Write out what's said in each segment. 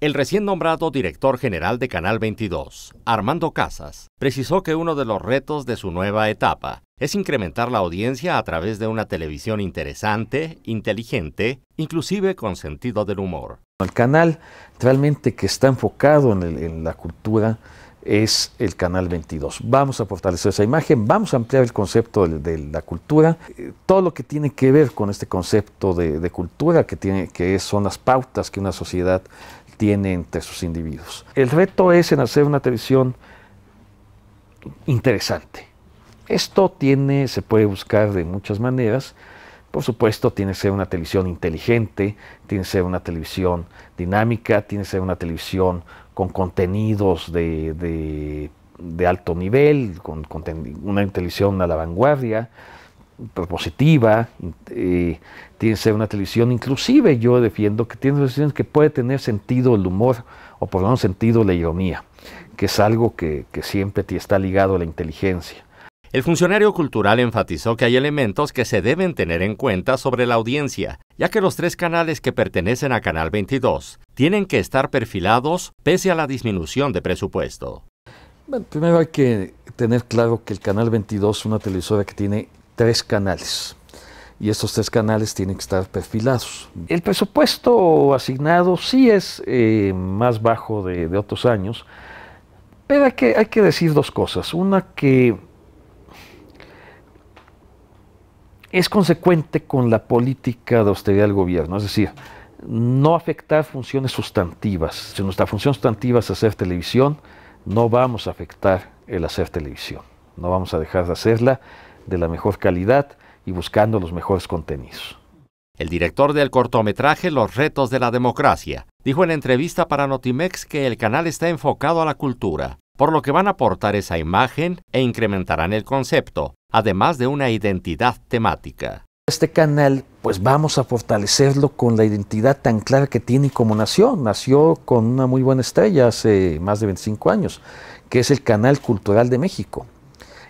El recién nombrado director general de Canal 22, Armando Casas, precisó que uno de los retos de su nueva etapa es incrementar la audiencia a través de una televisión interesante, inteligente, inclusive con sentido del humor. El canal realmente que está enfocado en, la cultura es el Canal 22. Vamos a fortalecer esa imagen, vamos a ampliar el concepto de, la cultura, todo lo que tiene que ver con este concepto de, cultura, que, tiene, que son las pautas que una sociedad tiene entre sus individuos. El reto es en hacer una televisión interesante. Esto tiene, se puede buscar de muchas maneras. Por supuesto, tiene que ser una televisión inteligente, tiene que ser una televisión dinámica, tiene que ser una televisión con contenidos de, alto nivel, con una televisión a la vanguardia, propositiva, tiene que ser una televisión, inclusive yo defiendo que tiene televisión... que puede tener sentido el humor o por lo menos sentido la ironía, que es algo que, que siempre está ligado a la inteligencia. El funcionario cultural enfatizó que hay elementos que se deben tener en cuenta sobre la audiencia, ya que los tres canales que pertenecen a Canal 22 tienen que estar perfilados pese a la disminución de presupuesto. Bueno, primero hay que tener claro que el Canal 22 es una televisora que tiene tres canales. Y estos tres canales tienen que estar perfilados. El presupuesto asignado sí es eh, más bajo de, otros años, pero hay que, hay que decir dos cosas. Una que es consecuente con la política de austeridad del gobierno, es decir, no afectar funciones sustantivas. Si nuestra función sustantiva es hacer televisión, no vamos a afectar el hacer televisión, no vamos a dejar de hacerla de la mejor calidad y buscando los mejores contenidos. El director del cortometraje Los retos de la democracia dijo en entrevista para Notimex que el canal está enfocado a la cultura, por lo que van a aportar esa imagen e incrementarán el concepto, además de una identidad temática. Este canal, pues vamos a fortalecerlo con la identidad tan clara que tiene como nación. Nació con una muy buena estrella hace más de 25 años, que es el Canal Cultural de México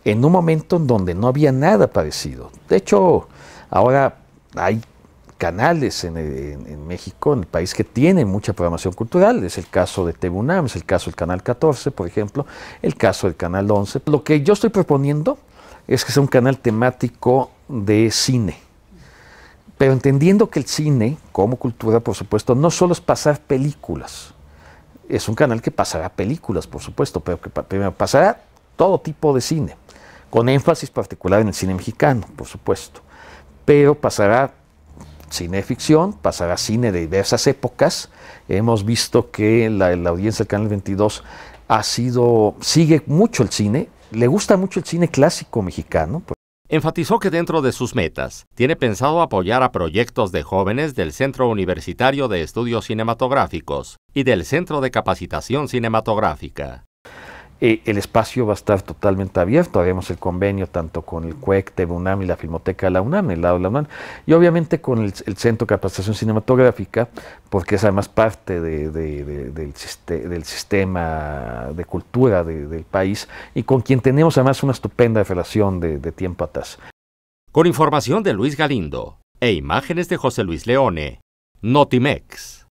en un momento en donde no había nada parecido. De hecho, ahora hay canales en, México, en el país, que tienen mucha programación cultural. Es el caso de Tebunam, es el caso del Canal 14, por ejemplo, el caso del Canal 11. Lo que yo estoy proponiendo es que sea un canal temático de cine. Pero entendiendo que el cine, como cultura, por supuesto, no solo es pasar películas. Es un canal que pasará películas, por supuesto, pero que pasará todo tipo de cine con énfasis particular en el cine mexicano, por supuesto, pero pasará cine ficción, pasará cine de diversas épocas. Hemos visto que la, audiencia del Canal 22 ha sido, sigue mucho el cine, le gusta mucho el cine clásico mexicano. Enfatizó que dentro de sus metas tiene pensado apoyar a proyectos de jóvenes del Centro Universitario de Estudios Cinematográficos y del Centro de Capacitación Cinematográfica. Eh, el espacio va a estar totalmente abierto. Haremos el convenio tanto con el CUEC, e UNAM y la Filmoteca de la UNAM, el lado de la UNAM, y obviamente con el, Centro de Capacitación Cinematográfica, porque es además parte del, del, sistema de cultura del país y con quien tenemos además una estupenda relación de tiempo atrás. Con información de Luis Galindo e imágenes de José Luis Leone, Notimex.